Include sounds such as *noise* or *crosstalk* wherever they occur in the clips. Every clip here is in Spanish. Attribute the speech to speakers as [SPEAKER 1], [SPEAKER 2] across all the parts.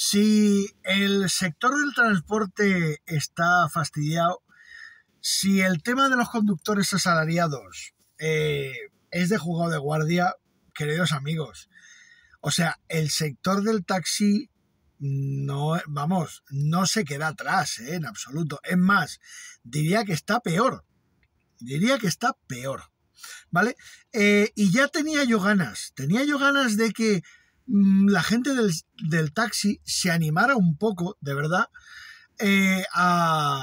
[SPEAKER 1] Si el sector del transporte está fastidiado, si el tema de los conductores asalariados eh, es de jugado de guardia, queridos amigos, o sea, el sector del taxi no, vamos, no se queda atrás eh, en absoluto. Es más, diría que está peor. Diría que está peor. ¿Vale? Eh, y ya tenía yo ganas, tenía yo ganas de que Mm, la gente del, taxi se animara un poco, de verdad, eh, a,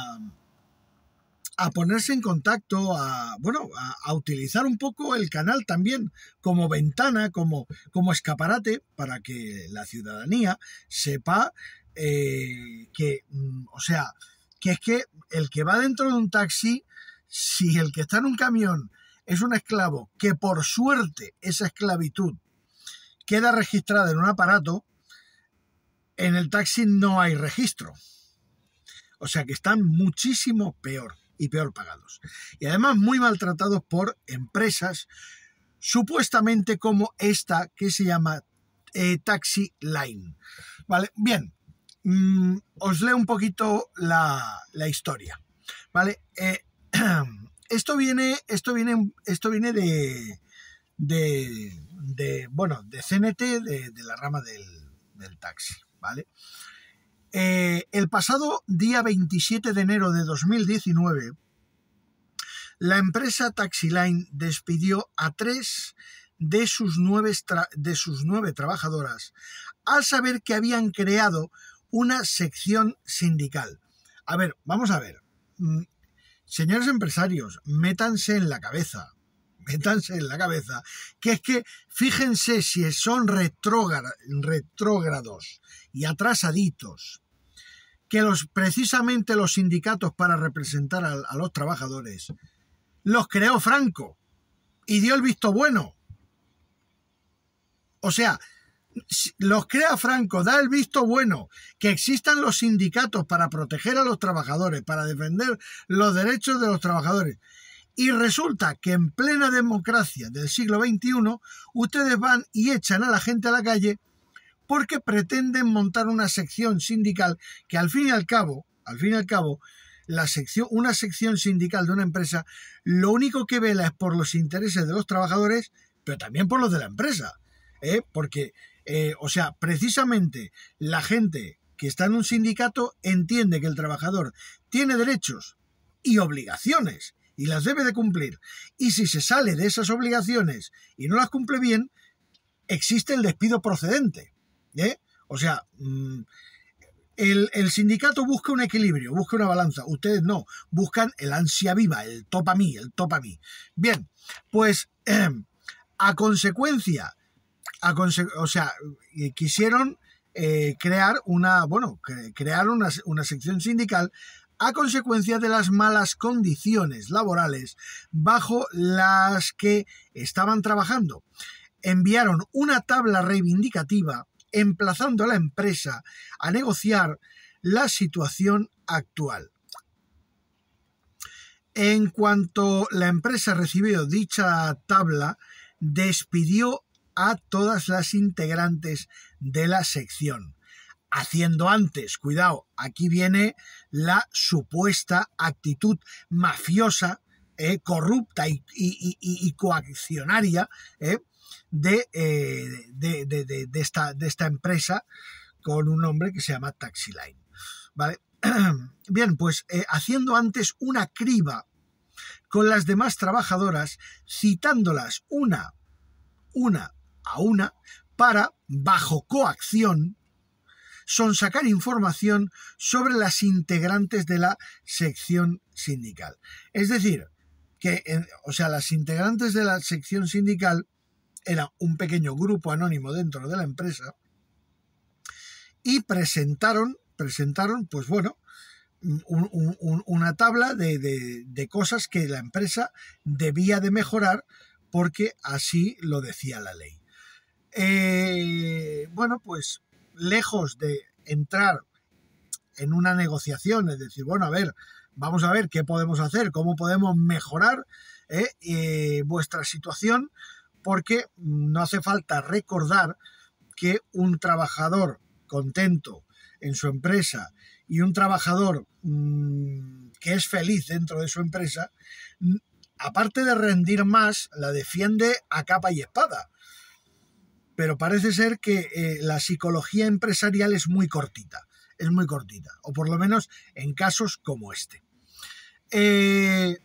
[SPEAKER 1] ponerse en contacto, a, bueno, a, utilizar un poco el canal también como ventana, como, como escaparate, para que la ciudadanía sepa eh, que, mm, o sea, que es que el que va dentro de un taxi, si el que está en un camión es un esclavo, que por suerte esa esclavitud queda registrada en un aparato, en el taxi no hay registro. O sea que están muchísimo peor y peor pagados. Y además muy maltratados por empresas supuestamente como esta que se llama eh, Taxi Line. Vale, bien, mm, os leo un poquito la, la historia. Vale, eh, *clears throat* esto viene, esto viene, esto viene de de, bueno, de CNT, de, la rama del, taxi, ¿vale? Eh, el pasado día 27 de enero de 2019, la empresa Taxiline despidió a tres de sus nueve, de sus nueve trabajadoras al saber que habían creado una sección sindical. A ver, vamos a ver. Mm, señores empresarios, métanse en la cabeza métanse en la cabeza, que es que fíjense si son retrógrados y atrasaditos, que los, precisamente los sindicatos para representar a los trabajadores los creó Franco y dio el visto bueno. O sea, los crea Franco, da el visto bueno, que existan los sindicatos para proteger a los trabajadores, para defender los derechos de los trabajadores y resulta que en plena democracia del siglo XXI, ustedes van y echan a la gente a la calle porque pretenden montar una sección sindical que al fin y al cabo, al fin y al cabo, la sección, una sección sindical de una empresa lo único que vela es por los intereses de los trabajadores, pero también por los de la empresa. ¿eh? Porque, eh, o sea, precisamente la gente que está en un sindicato entiende que el trabajador tiene derechos y obligaciones y las debe de cumplir. Y si se sale de esas obligaciones y no las cumple bien, existe el despido procedente. ¿eh? O sea, mm, el, el, sindicato busca un equilibrio, busca una balanza. Ustedes no, buscan el ansia viva, el top a mí, el top a mí. Bien, pues em, a consecuencia, a o sea, quisieron eh, crear una, bueno, crearon una sección sindical a consecuencia de las malas condiciones laborales bajo las que estaban trabajando. Enviaron una tabla reivindicativa emplazando a la empresa a negociar la situación actual. En cuanto la empresa recibió dicha tabla, despidió a todas las integrantes de la sección haciendo antes. Cuidado, aquí viene la supuesta actitud mafiosa, eh, corrupta y, coaccionaria de, de, esta, empresa con un nombre que se llama Taxiline. ¿Vale? *clears throat* Bien, pues eh, haciendo antes una criba con las demás trabajadoras, citándolas una, una a una, para, bajo coacción, son sacar información sobre las integrantes de la sección sindical. Es decir, que, eh, o sea, las integrantes de la sección sindical era un pequeño grupo anónimo dentro de la empresa y presentaron, presentaron, pues bueno, una tabla de, de, cosas que la empresa debía de mejorar porque así lo decía la ley. Eh, bueno, pues lejos de entrar en una negociación, es decir, bueno, a ver, vamos a ver qué podemos hacer, cómo podemos mejorar ¿eh? Eh, vuestra situación, porque no hace falta recordar que un trabajador contento en su empresa y un trabajador mm, que es feliz dentro de su empresa, aparte de rendir más, la defiende a capa y espada pero parece ser que eh, la psicología empresarial es muy cortita, es muy cortita, o por lo menos en casos como este. Eh,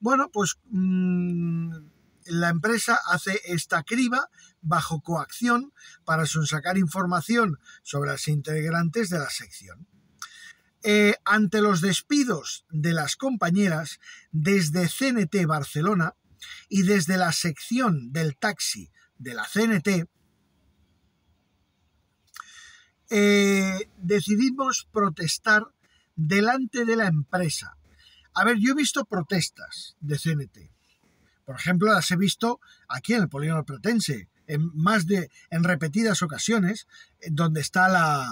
[SPEAKER 1] bueno, pues mm, la empresa hace esta criba bajo coacción para sacar información sobre las integrantes de la sección. Eh, ante los despidos de las compañeras desde CNT Barcelona y desde la sección del taxi de la CNT, eh, decidimos protestar delante de la empresa. A ver, yo he visto protestas de CNT. Por ejemplo, las he visto aquí en el Polígono Platense, en más de, en repetidas ocasiones, eh, donde está la,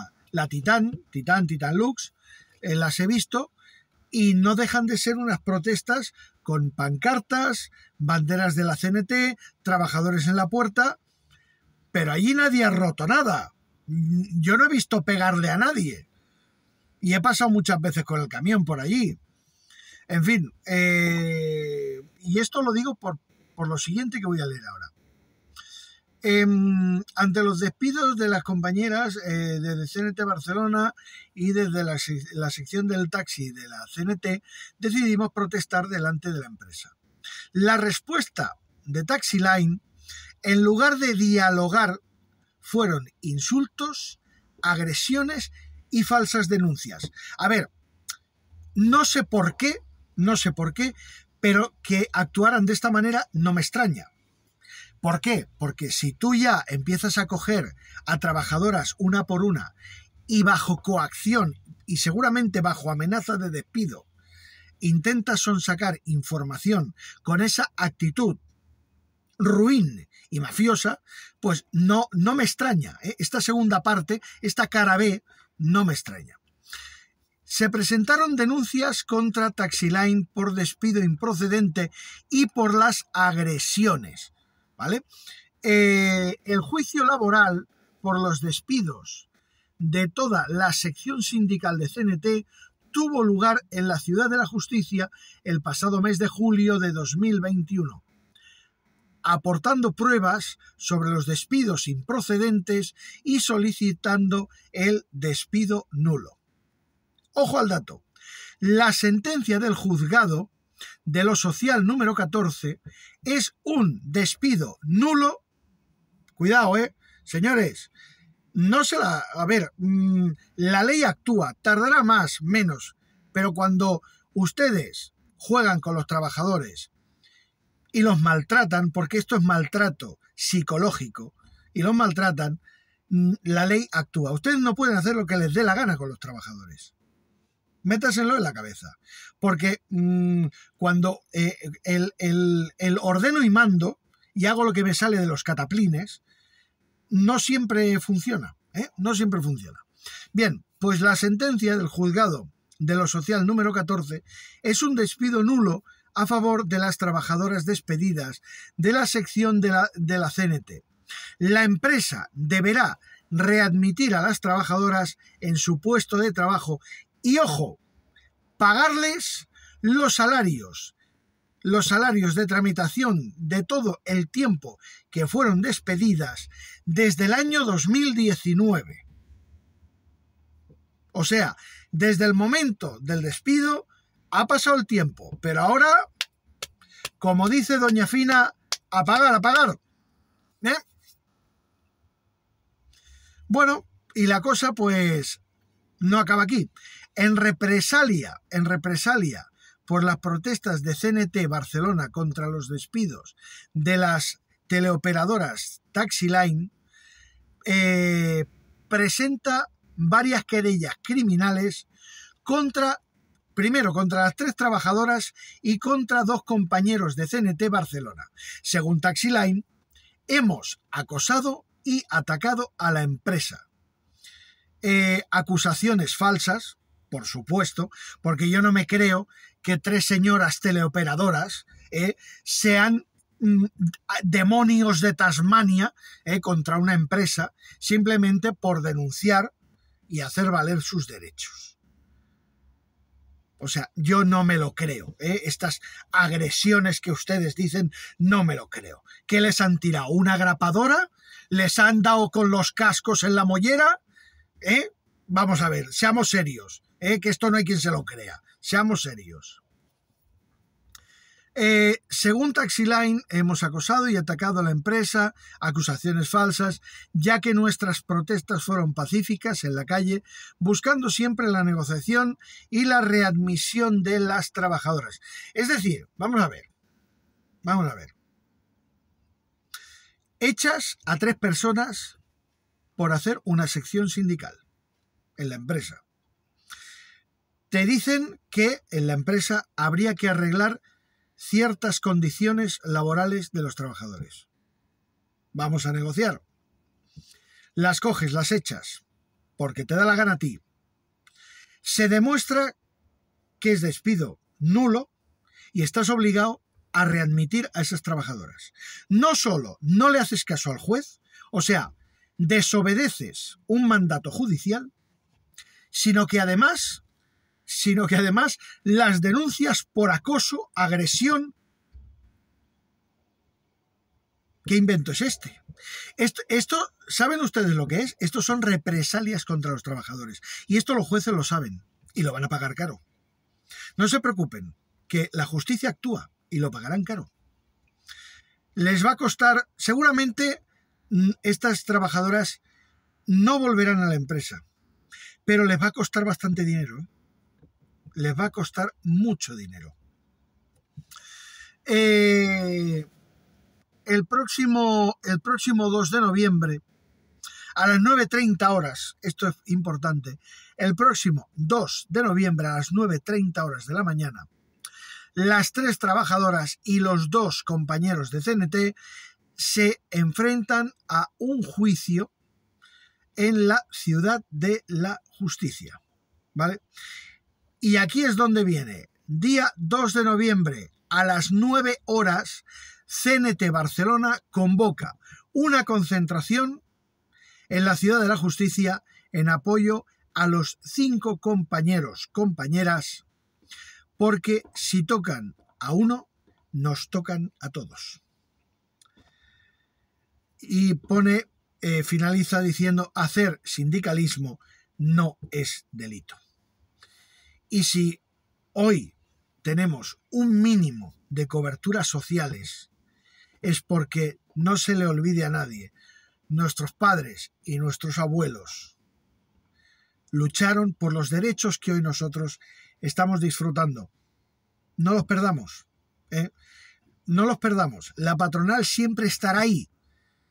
[SPEAKER 1] Titán, Titán, Titán Lux, eh, las he visto y no dejan de ser unas protestas con pancartas, banderas de la CNT, trabajadores en la puerta, pero allí nadie ha roto nada yo no he visto pegarle a nadie. Y he pasado muchas veces con el camión por allí. En fin, eh, y esto lo digo por, lo siguiente que voy a leer ahora. Em, ante los despidos de las compañeras eh, desde CNT Barcelona y desde la, la sección del taxi de la CNT, decidimos protestar delante de la empresa. La respuesta de Taxi Line, en lugar de dialogar, fueron insultos, agresiones y falsas denuncias. A ver, no sé por qué, no sé por qué, pero que actuaran de esta manera no me extraña. ¿Por qué? Porque si tú ya empiezas a coger a trabajadoras una por una y bajo coacción y seguramente bajo amenaza de despido, intentas sonsacar información con esa actitud ruin y mafiosa, pues no, no me extraña. ¿eh? Esta segunda parte, esta cara B, no me extraña. Se presentaron denuncias contra Taxiline por despido improcedente y por las agresiones. ¿Vale? Eh, el juicio laboral por los despidos de toda la sección sindical de CNT tuvo lugar en la Ciudad de la Justicia el pasado mes de julio de 2021 aportando pruebas sobre los despidos improcedentes y solicitando el despido nulo. Ojo al dato. La sentencia del juzgado de lo social número 14 es un despido nulo. Cuidado, ¿eh? Señores, no se la... A ver, mm, la ley actúa, tardará más, menos, pero cuando ustedes juegan con los trabajadores, y los maltratan, porque esto es maltrato psicológico, y los maltratan, mm, la ley actúa. Ustedes no pueden hacer lo que les dé la gana con los trabajadores. Métaselo en la cabeza. Porque mm, cuando eh, el, ordeno y mando y hago lo que me sale de los cataplines, no siempre funciona. ¿eh? No siempre funciona. Bien, pues la sentencia del juzgado de lo social número 14 es un despido nulo a favor de las trabajadoras despedidas de la sección de la, de la CNT. La empresa deberá readmitir a las trabajadoras en su puesto de trabajo y, ojo, pagarles los salarios, los salarios de tramitación de todo el tiempo que fueron despedidas desde el año 2019. O sea, desde el momento del despido ha pasado el tiempo, pero ahora, como dice Doña Fina, apagar, apagar. ¿eh? Bueno, y la cosa pues no acaba aquí. En represalia, en represalia por las protestas de CNT Barcelona contra los despidos de las teleoperadoras Taxiline, eh, presenta varias querellas criminales contra primero contra las tres trabajadoras y contra dos compañeros de CNT Barcelona. Según Taxiline, hemos acosado y atacado a la empresa. Eh, acusaciones falsas, por supuesto, porque yo no me creo que tres señoras teleoperadoras eh, sean mm, demonios de Tasmania eh, contra una empresa simplemente por denunciar y hacer valer sus derechos. O sea, yo no me lo creo. ¿eh? Estas agresiones que ustedes dicen, no me lo creo. ¿Qué les han tirado? ¿Una grapadora? ¿Les han dado con los cascos en la mollera? ¿Eh? Vamos a ver, seamos serios. ¿eh? Que esto no hay quien se lo crea. Seamos serios. Eh, según Taxiline, hemos acosado y atacado a la empresa, acusaciones falsas, ya que nuestras protestas fueron pacíficas en la calle, buscando siempre la negociación y la readmisión de las trabajadoras. Es decir, vamos a ver, vamos a ver. Hechas a tres personas por hacer una sección sindical en la empresa. Te dicen que en la empresa habría que arreglar ciertas condiciones laborales de los trabajadores. Vamos a negociar. Las coges, las echas, porque te da la gana a ti. Se demuestra que es despido nulo y estás obligado a readmitir a esas trabajadoras. No solo no le haces caso al juez, o sea, desobedeces un mandato judicial, sino que además sino que además las denuncias por acoso, agresión... ¿Qué invento es este? Esto, ¿saben ustedes lo que es? Esto son represalias contra los trabajadores. Y esto los jueces lo saben y lo van a pagar caro. No se preocupen, que la justicia actúa y lo pagarán caro. Les va a costar, seguramente mm, estas trabajadoras no volverán a la empresa, pero les va a costar bastante dinero. ¿eh? les va a costar mucho dinero. Eh, el, próximo, el próximo 2 de noviembre, a las 9.30 horas, esto es importante, el próximo 2 de noviembre a las 9.30 horas de la mañana, las tres trabajadoras y los dos compañeros de CNT se enfrentan a un juicio en la ciudad de la justicia. ¿Vale? Y aquí es donde viene. Día 2 de noviembre a las 9 horas, CNT Barcelona convoca una concentración en la Ciudad de la Justicia en apoyo a los cinco compañeros, compañeras, porque si tocan a uno, nos tocan a todos. Y pone, eh, finaliza diciendo, hacer sindicalismo no es delito. Y si hoy tenemos un mínimo de coberturas sociales, es porque no se le olvide a nadie, nuestros padres y nuestros abuelos lucharon por los derechos que hoy nosotros estamos disfrutando. No los perdamos. ¿eh? No los perdamos. La patronal siempre estará ahí,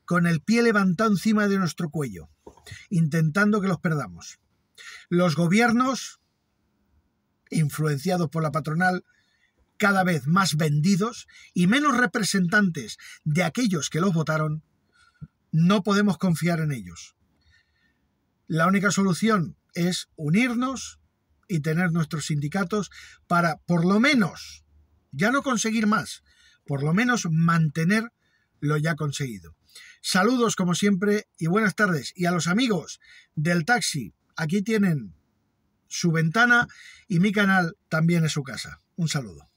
[SPEAKER 1] con el pie levantado encima de nuestro cuello, intentando que los perdamos. Los gobiernos influenciados por la patronal, cada vez más vendidos y menos representantes de aquellos que los votaron, no podemos confiar en ellos. La única solución es unirnos y tener nuestros sindicatos para, por lo menos, ya no conseguir más, por lo menos mantener lo ya conseguido. Saludos como siempre y buenas tardes. Y a los amigos del taxi, aquí tienen su ventana y mi canal también es su casa. Un saludo.